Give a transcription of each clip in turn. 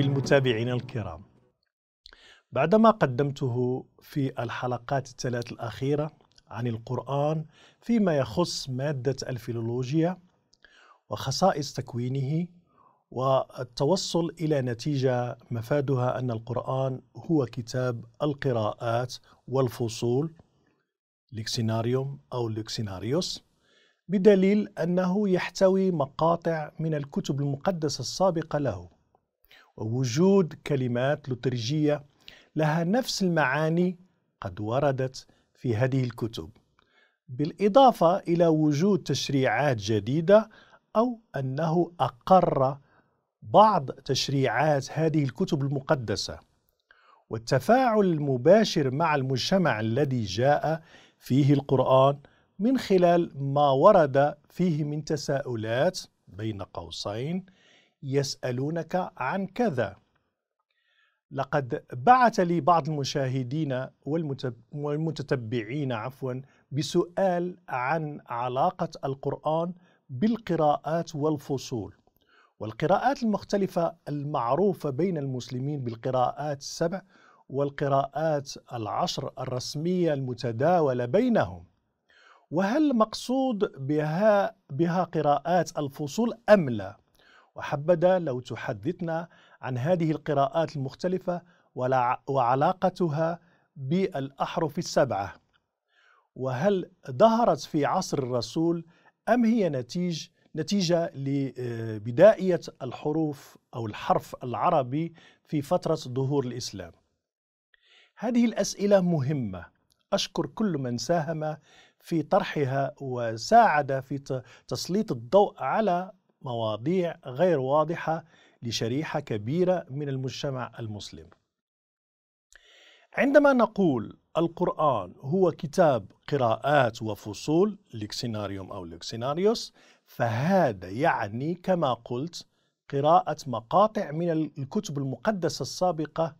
بالمتابعين الكرام بعدما قدمته في الحلقات الثلاث الأخيرة عن القرآن فيما يخص مادة الفيلولوجيا وخصائص تكوينه والتوصل إلى نتيجة مفادها أن القرآن هو كتاب القراءات والفصول لكسيناريوم أو لكسيناريوس بدليل أنه يحتوي مقاطع من الكتب المقدسة السابقة له ووجود كلمات لترجية لها نفس المعاني قد وردت في هذه الكتب بالإضافة إلى وجود تشريعات جديدة أو أنه أقر بعض تشريعات هذه الكتب المقدسة والتفاعل المباشر مع المجتمع الذي جاء فيه القرآن من خلال ما ورد فيه من تساؤلات بين قوسين يسألونك عن كذا لقد بعث لي بعض المشاهدين والمتتبعين عفوا بسؤال عن علاقة القرآن بالقراءات والفصول والقراءات المختلفة المعروفة بين المسلمين بالقراءات السبع والقراءات العشر الرسمية المتداولة بينهم وهل مقصود بها, بها قراءات الفصول أم لا؟ وحبذا لو تحدثنا عن هذه القراءات المختلفة وعلاقتها بالأحرف السبعة وهل ظهرت في عصر الرسول أم هي نتيج نتيجة لبداية آه، الحروف أو الحرف العربي في فترة ظهور الإسلام هذه الأسئلة مهمة أشكر كل من ساهم في طرحها وساعد في تسليط الضوء على مواضيع غير واضحة لشريحة كبيرة من المجتمع المسلم. عندما نقول القرآن هو كتاب قراءات وفصول لكسيناريوم أو لكسيناريوس فهذا يعني كما قلت قراءة مقاطع من الكتب المقدسة السابقة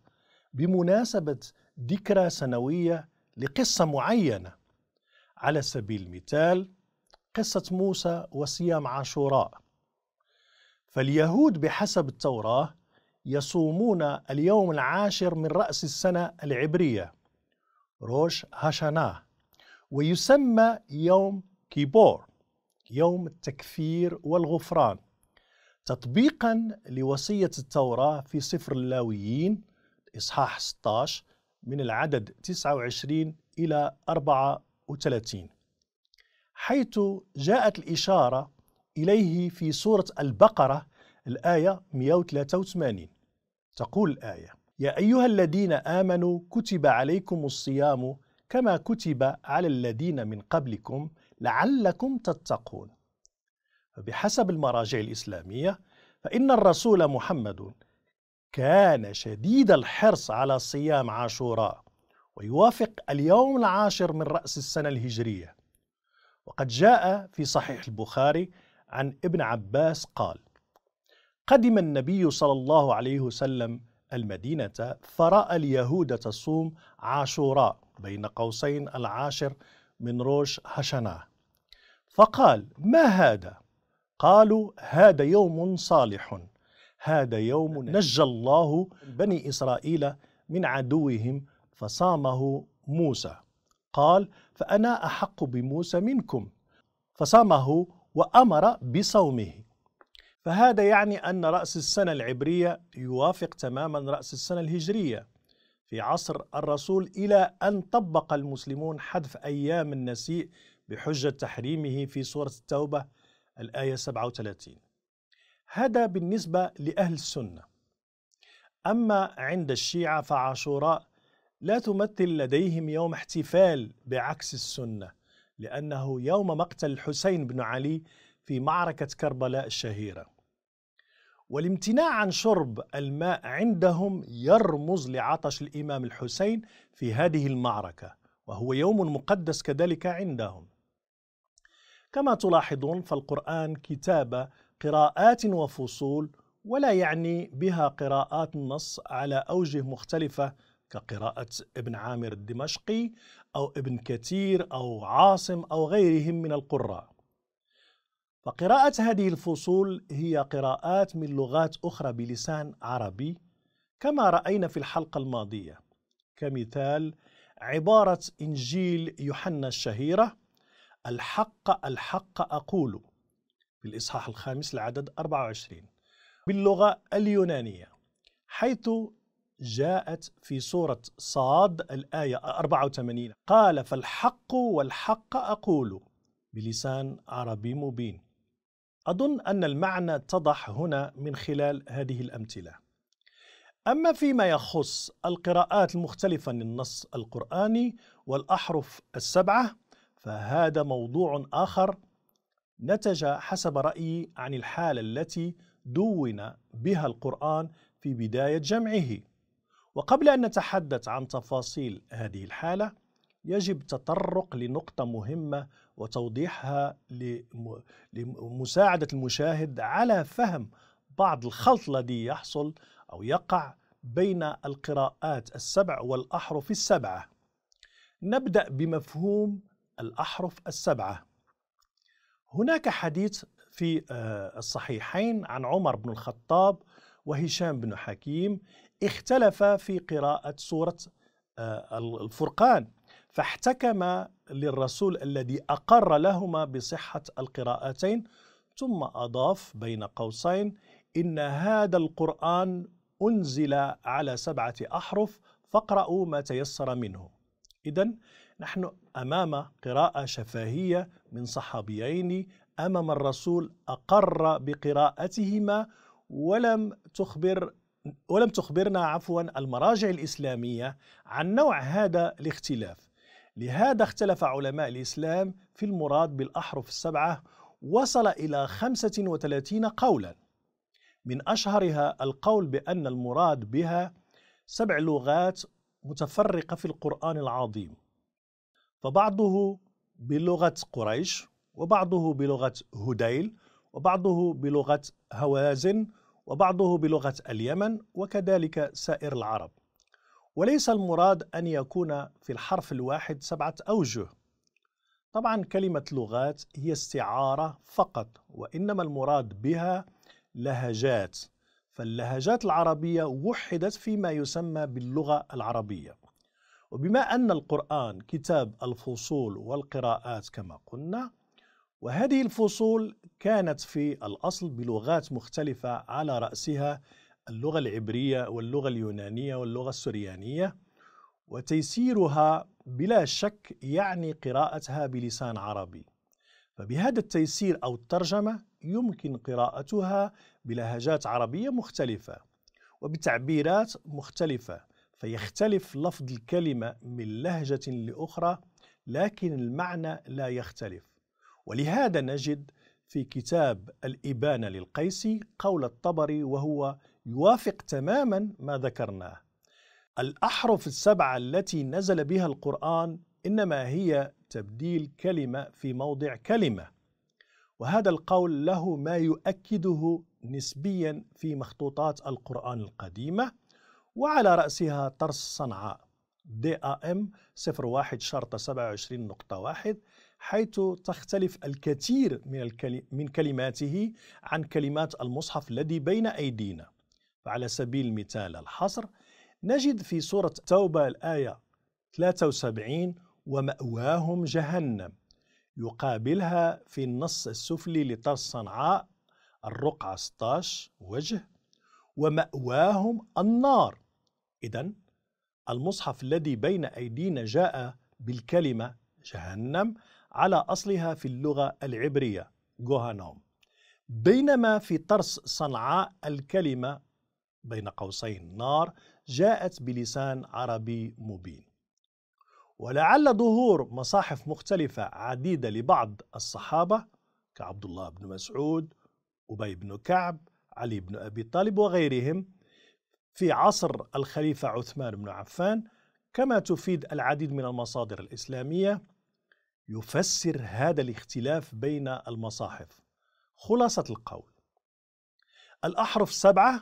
بمناسبة ذكرى سنوية لقصة معينة على سبيل المثال قصة موسى وصيام عاشوراء فاليهود بحسب التوراة يصومون اليوم العاشر من رأس السنة العبرية روش هاشانا ويسمى يوم كيبور يوم التكفير والغفران تطبيقا لوصية التوراة في سفر اللاويين إصحاح 16 من العدد 29 إلى 34 حيث جاءت الإشارة إليه في سورة البقرة الآية 183 تقول الآية يا أيها الذين آمنوا كتب عليكم الصيام كما كتب على الذين من قبلكم لعلكم تتقون فبحسب المراجع الإسلامية فإن الرسول محمد كان شديد الحرص على صيام عاشوراء ويوافق اليوم العاشر من رأس السنة الهجرية وقد جاء في صحيح البخاري عن ابن عباس قال قدم النبي صلى الله عليه وسلم المدينة فرأى اليهود تصوم عاشوراء بين قوسين العاشر من روش هشناه فقال ما هذا؟ قالوا هذا يوم صالح هذا يوم نجى الله بني إسرائيل من عدوهم فصامه موسى قال فأنا أحق بموسى منكم فصامه وأمر بصومه فهذا يعني أن رأس السنة العبرية يوافق تماما رأس السنة الهجرية في عصر الرسول إلى أن طبق المسلمون حذف أيام النسيء بحجة تحريمه في سورة التوبة الآية 37 هذا بالنسبة لأهل السنة أما عند الشيعة فعاشوراء لا تمثل لديهم يوم احتفال بعكس السنه لأنه يوم مقتل الحسين بن علي في معركة كربلاء الشهيرة والامتناع عن شرب الماء عندهم يرمز لعطش الإمام الحسين في هذه المعركة وهو يوم مقدس كذلك عندهم كما تلاحظون فالقرآن كتاب قراءات وفصول ولا يعني بها قراءات النص على أوجه مختلفة كقراءة ابن عامر الدمشقي أو ابن كثير أو عاصم أو غيرهم من القراء فقراءة هذه الفصول هي قراءات من لغات أخرى بلسان عربي كما رأينا في الحلقة الماضية كمثال عبارة إنجيل يوحنا الشهيرة الحق الحق أقول في الإصحاح الخامس العدد 24 باللغة اليونانية حيث جاءت في سورة صاد الآية 84 قال فالحق والحق أقول بلسان عربي مبين أظن أن المعنى اتضح هنا من خلال هذه الأمثلة أما فيما يخص القراءات المختلفة للنص القرآني والأحرف السبعة فهذا موضوع آخر نتج حسب رأيي عن الحالة التي دون بها القرآن في بداية جمعه وقبل أن نتحدث عن تفاصيل هذه الحالة يجب تطرق لنقطة مهمة وتوضيحها لمساعدة المشاهد على فهم بعض الخلط الذي يحصل أو يقع بين القراءات السبع والأحرف السبعة نبدأ بمفهوم الأحرف السبعة هناك حديث في آه، الصحيحين عن عمر بن الخطاب وهشام بن حكيم اختلف في قراءة سورة آه، الفرقان فاحتكم للرسول الذي أقر لهما بصحة القراءتين ثم أضاف بين قوسين إن هذا القرآن أنزل على سبعة أحرف فاقرأوا ما تيسر منه إذا نحن أمام قراءة شفاهية من صحابيين أمام الرسول أقر بقراءتهما ولم تخبر ولم تخبرنا عفوا المراجع الإسلامية عن نوع هذا الاختلاف لهذا اختلف علماء الإسلام في المراد بالأحرف السبعة وصل إلى 35 قولا من أشهرها القول بأن المراد بها سبع لغات متفرقة في القرآن العظيم فبعضه بلغة قريش وبعضه بلغة هديل وبعضه بلغة هوازن وبعضه بلغة اليمن وكذلك سائر العرب وليس المراد أن يكون في الحرف الواحد سبعة أوجه طبعا كلمة لغات هي استعارة فقط وإنما المراد بها لهجات فاللهجات العربية وحدت فيما يسمى باللغة العربية وبما أن القرآن كتاب الفصول والقراءات كما قلنا وهذه الفصول كانت في الأصل بلغات مختلفة على رأسها اللغة العبرية واللغة اليونانية واللغة السريانية وتيسيرها بلا شك يعني قراءتها بلسان عربي فبهذا التيسير أو الترجمة يمكن قراءتها بلهجات عربية مختلفة وبتعبيرات مختلفة فيختلف لفظ الكلمة من لهجة لأخرى لكن المعنى لا يختلف ولهذا نجد في كتاب الإبانة للقيسي قول الطبري وهو يوافق تماما ما ذكرناه الأحرف السبعة التي نزل بها القرآن إنما هي تبديل كلمة في موضع كلمة وهذا القول له ما يؤكده نسبيا في مخطوطات القرآن القديمة وعلى رأسها طرس صنعاء دي ام 01 شرطة 27 نقطة 1 حيث تختلف الكثير من, من كلماته عن كلمات المصحف الذي بين أيدينا فعلى سبيل المثال الحصر نجد في سورة التوبة الآية 73 ومأواهم جهنم يقابلها في النص السفلي لطرس صنعاء الرقعة 16 وجه ومأواهم النار إذا المصحف الذي بين أيدينا جاء بالكلمة جهنم على أصلها في اللغة العبرية جوهانوم بينما في طرس صنعاء الكلمة بين قوسين نار جاءت بلسان عربي مبين ولعل ظهور مصاحف مختلفة عديدة لبعض الصحابة كعبد الله بن مسعود أبي بن كعب علي بن أبي طالب وغيرهم في عصر الخليفة عثمان بن عفان كما تفيد العديد من المصادر الإسلامية يفسر هذا الاختلاف بين المصاحف خلاصة القول الأحرف سبعة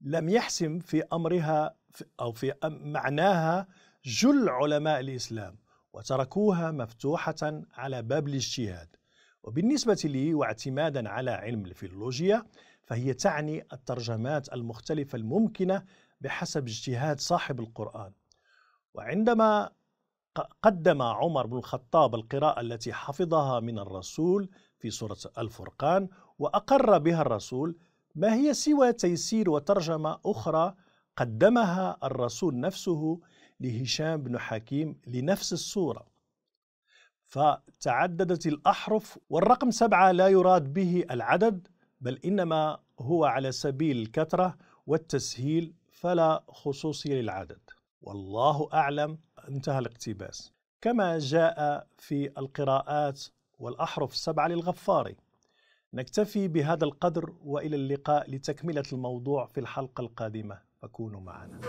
لم يحسم في أمرها أو في معناها جل علماء الإسلام وتركوها مفتوحة على باب الاجتهاد وبالنسبة لي واعتمادا على علم الفيلولوجيا فهي تعني الترجمات المختلفة الممكنة بحسب اجتهاد صاحب القرآن وعندما قدم عمر بن الخطاب القراءة التي حفظها من الرسول في سورة الفرقان وأقر بها الرسول ما هي سوى تيسير وترجمة أخرى قدمها الرسول نفسه لهشام بن حكيم لنفس السورة فتعددت الأحرف والرقم سبعة لا يراد به العدد بل إنما هو على سبيل الكثرة والتسهيل فلا خصوصية للعدد والله أعلم انتهى الاقتباس كما جاء في القراءات والأحرف السبعة للغفاري نكتفي بهذا القدر وإلى اللقاء لتكملة الموضوع في الحلقة القادمة فكونوا معنا